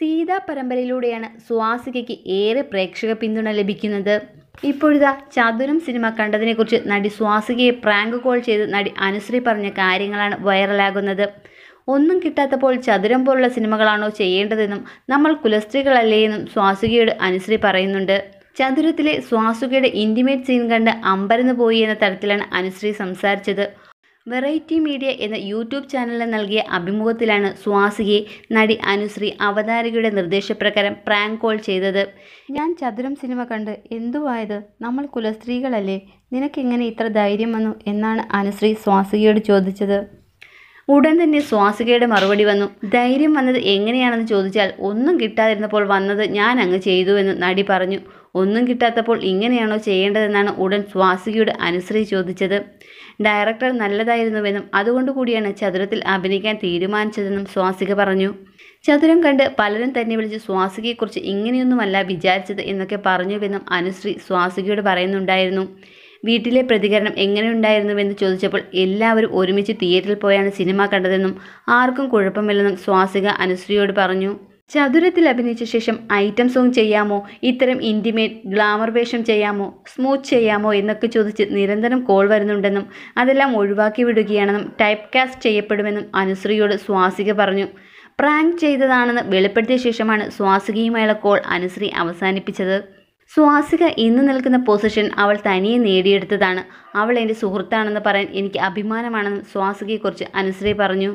സീതാ പരമ്പരയിലൂടെയാണ് സ്വാസികയ്ക്ക് ഏറെ പ്രേക്ഷക പിന്തുണ ലഭിക്കുന്നത് ഇപ്പോഴിതാ ചതുരം സിനിമ കണ്ടതിനെക്കുറിച്ച് നടി സ്വാസികയെ പ്രാങ്ക് കോൾ ചെയ്ത് നടി അനുശ്രീ പറഞ്ഞ കാര്യങ്ങളാണ് വൈറലാകുന്നത് ഒന്നും കിട്ടാത്തപ്പോൾ ചതുരം പോലുള്ള സിനിമകളാണോ ചെയ്യേണ്ടതെന്നും നമ്മൾ കുലസ്ത്രീകളല്ലേ എന്നും സ്വാസുകയോട് അനുശ്രീ പറയുന്നുണ്ട് ചതുരത്തിലെ സ്വാസുകയുടെ ഇൻറ്റിമേറ്റ് സീൻ കണ്ട് അമ്പരന്ന് പോയി എന്ന തരത്തിലാണ് അനുശ്രീ സംസാരിച്ചത് വെറൈറ്റി മീഡിയ എന്ന യൂട്യൂബ് ചാനലിന് നൽകിയ അഭിമുഖത്തിലാണ് സ്വാസികയെ നടി അനുശ്രീ അവതാരികയുടെ നിർദ്ദേശപ്രകാരം പ്രാങ്ക് കോൾ ചെയ്തത് ഞാൻ ചതുരം സിനിമ കണ്ട് എന്തുവായത് നമ്മൾ കുലസ്ത്രീകളല്ലേ നിനക്കെങ്ങനെ ഇത്ര ധൈര്യം വന്നു എന്നാണ് അനുശ്രീ സ്വാസികയോട് ചോദിച്ചത് ഉടൻ തന്നെ സ്വാസികയുടെ മറുപടി വന്നു ധൈര്യം വന്നത് എങ്ങനെയാണെന്ന് ചോദിച്ചാൽ ഒന്നും കിട്ടാതിരുന്നപ്പോൾ വന്നത് ഞാൻ അങ്ങ് ചെയ്തു എന്ന് നടി പറഞ്ഞു ഒന്നും കിട്ടാത്തപ്പോൾ ഇങ്ങനെയാണോ ചെയ്യേണ്ടതെന്നാണ് ഉടൻ സ്വാസികയോട് അനുശ്രീ ചോദിച്ചത് ഡയറക്ടർ നല്ലതായിരുന്നുവെന്നും അതുകൊണ്ട് കൂടിയാണ് ചതുരത്തിൽ അഭിനയിക്കാൻ തീരുമാനിച്ചതെന്നും സ്വാസിക പറഞ്ഞു ചതുരം കണ്ട് പലരും തന്നെ വിളിച്ച് സ്വാസികയെക്കുറിച്ച് ഇങ്ങനെയൊന്നുമല്ല വിചാരിച്ചത് എന്നൊക്കെ പറഞ്ഞുവെന്നും അനുശ്രീ സ്വാസികയോട് പറയുന്നുണ്ടായിരുന്നു വീട്ടിലെ പ്രതികരണം എങ്ങനെയുണ്ടായിരുന്നുവെന്ന് ചോദിച്ചപ്പോൾ എല്ലാവരും ഒരുമിച്ച് തിയേറ്ററിൽ പോയാണ് സിനിമ കണ്ടതെന്നും ആർക്കും കുഴപ്പമില്ലെന്നും സ്വാസിക അനുശ്രീയോട് പറഞ്ഞു ചതുരത്തിൽ അഭിനയിച്ച ശേഷം ഐറ്റം സോങ് ചെയ്യാമോ ഇത്തരം ഇൻറ്റിമേറ്റ് ഗ്ലാമർ വേഷം ചെയ്യാമോ സ്മൂത്ത് ചെയ്യാമോ എന്നൊക്കെ ചോദിച്ച് നിരന്തരം കോൾ വരുന്നുണ്ടെന്നും അതെല്ലാം ഒഴിവാക്കി വിടുകയാണെന്നും ടൈപ്പ് കാസ്റ്റ് ചെയ്യപ്പെടുമെന്നും അനുശ്രീയോട് സ്വാസിക പറഞ്ഞു പ്രാങ്ക് ചെയ്തതാണെന്ന് വെളിപ്പെടുത്തിയ ശേഷമാണ് സ്വാസികയുമായുള്ള കോൾ അനുശ്രീ അവസാനിപ്പിച്ചത് സ്വാസിക ഇന്ന് നിൽക്കുന്ന പൊസിഷൻ അവൾ തനിയെ നേടിയെടുത്തതാണ് അവൾ എൻ്റെ സുഹൃത്താണെന്ന് പറയാൻ എനിക്ക് അഭിമാനമാണെന്നും സ്വാസികയെക്കുറിച്ച് അനുശ്രീ പറഞ്ഞു